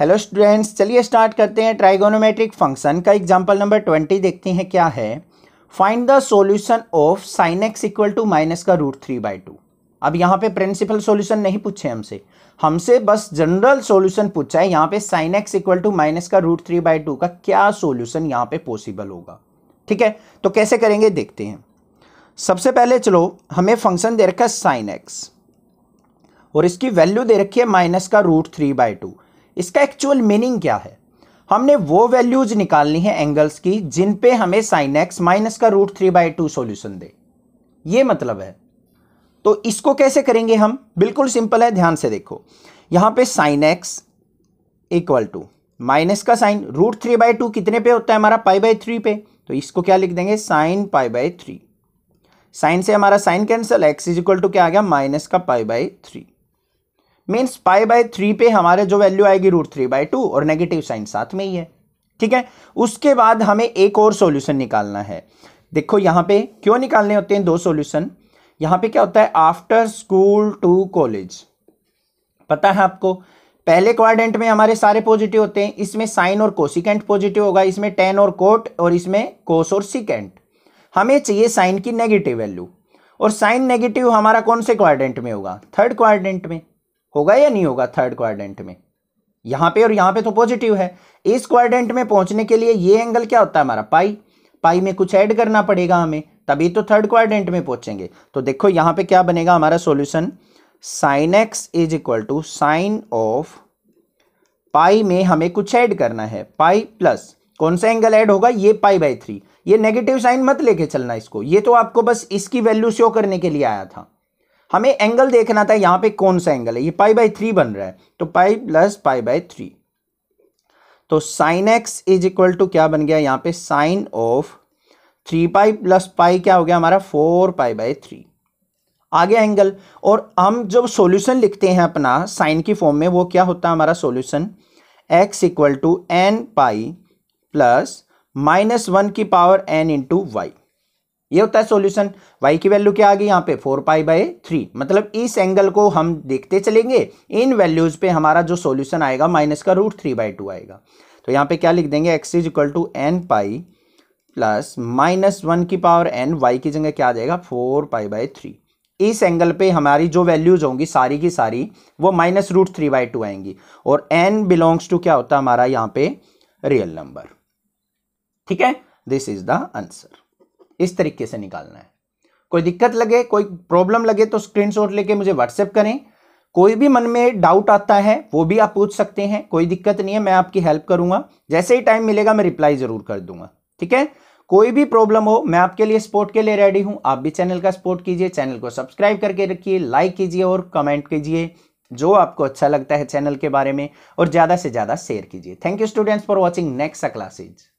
hello students चलिए start करते हैं ट्राइगोनोमेट्रिक फंक्शन का एग्जांपल नंबर ट्वेंटी देखते हैं क्या है find the solution of sine x equal to minus का रूट थ्री बाई टू अब यहाँ पे प्रिंसिपल सॉल्यूशन नहीं पूछे हमसे हमसे बस जनरल सॉल्यूशन पूछा है यहाँ पे sine x equal to minus का रूट थ्री बाई टू का क्या सोल्यूशन यहाँ पे पॉसिबल होगा ठीक है तो कैसे करेंगे देखते हैं सबसे पहले चलो हमें फंक्शन दे रखा है साइन एक्स और इसकी वैल्यू दे रखी है माइनस का रूट थ्री बाई टू इसका एक्चुअल मीनिंग क्या है हमने वो वैल्यूज निकालनी है एंगल्स की जिन पे हमें साइन एक्स माइनस का root three by two solution दे ये मतलब है तो इसको कैसे करेंगे हम बिल्कुल सिंपल है ध्यान से देखो यहां पे sine x equal to minus का sine root three by two कितने पे होता है हमारा पाई बाई थ्री पे तो इसको क्या लिख देंगे sine pi by three sine से हमारा sine cancel x is equal to क्या आ गया माइनस का pi by three means pi by three पे हमारे जो वैल्यू आएगी रूट थ्री बाय टू और नेगेटिव साइन साथ में ही है ठीक है उसके बाद हमें एक और सॉल्यूशन निकालना है देखो यहाँ पे क्यों निकालने होते हैं दो सॉल्यूशन यहाँ पे क्या होता है आफ्टर स्कूल टू कॉलेज पता है आपको पहले क्वाड्रेंट में हमारे सारे पॉजिटिव होते हैं इसमें साइन और कोसिकेंट पॉजिटिव होगा इसमें टेन और कोट और इसमें कोस और सिकेंट हमें चाहिए साइन की नेगेटिव वैल्यू और साइन नेगेटिव हमारा कौन से क्वाड्रेंट में होगा थर्ड क्वाड्रेंट में होगा या नहीं होगा थर्ड क्वारेंट में यहां पे और यहां पे तो पॉजिटिव है इस क्वारेंट में पहुंचने के लिए ये एंगल क्या होता है हमारा पाई पाई में कुछ ऐड करना पड़ेगा हमें तभी तो थर्ड क्वारेंट में पहुंचेंगे तो देखो यहां पे क्या बनेगा हमारा solution sine x is equal to sine of pi में हमें कुछ ऐड करना है पाई प्लस कौन सा एंगल ऐड होगा ये पाई बाई थ्री ये नेगेटिव साइन मत लेके चलना इसको ये तो आपको बस इसकी वैल्यू शो करने के लिए आया था हमें एंगल देखना था यहाँ पे कौन सा एंगल है ये पाई बाई थ्री बन रहा है तो pi plus pi by three तो sine x is equal to क्या बन गया यहाँ पे sine of three pi plus pi क्या हो गया हमारा फोर पाई बाई थ्री आ गया एंगल और हम जब सॉल्यूशन लिखते हैं अपना साइन की फॉर्म में वो क्या होता है हमारा solution x equal to n pi plus minus one की पावर एन इंटू वाई ये होता है सॉल्यूशन y की वैल्यू क्या आ गई यहाँ पे फोर पाई बाई थ्री मतलब इस एंगल को हम देखते चलेंगे इन वैल्यूज़ पे हमारा जो सॉल्यूशन आएगा माइनस का रूट थ्री बाई टू आएगा तो यहाँ पे क्या लिख देंगे x is equal to n pi plus minus one की पावर एन वाई की जगह क्या आ जाएगा फोर पाई बाई थ्री इस एंगल पे हमारी जो वैल्यूज होंगी सारी की सारी वो minus root three by two आएंगी और एन बिलोंग्स टू क्या होता है हमारा यहाँ पे रियल नंबर ठीक है दिस इज द आंसर इस तरीके से निकालना है कोई दिक्कत लगे कोई प्रॉब्लम लगे तो स्क्रीनशॉट लेके मुझे व्हाट्सएप करें कोई भी मन में डाउट आता है वो भी आप पूछ सकते हैं कोई दिक्कत नहीं है मैं आपकी हेल्प करूंगा जैसे ही टाइम मिलेगा मैं रिप्लाई ज़रूर कर दूंगा ठीक है कोई भी प्रॉब्लम हो मैं आपके लिए सपोर्ट के लिए रेडी हूं आप भी चैनल का सपोर्ट कीजिए चैनल को सब्सक्राइब करके रखिए लाइक कीजिए और कमेंट कीजिए जो आपको अच्छा लगता है चैनल के बारे में और ज़्यादा से ज़्यादा शेयर कीजिए thank you students for watching next classes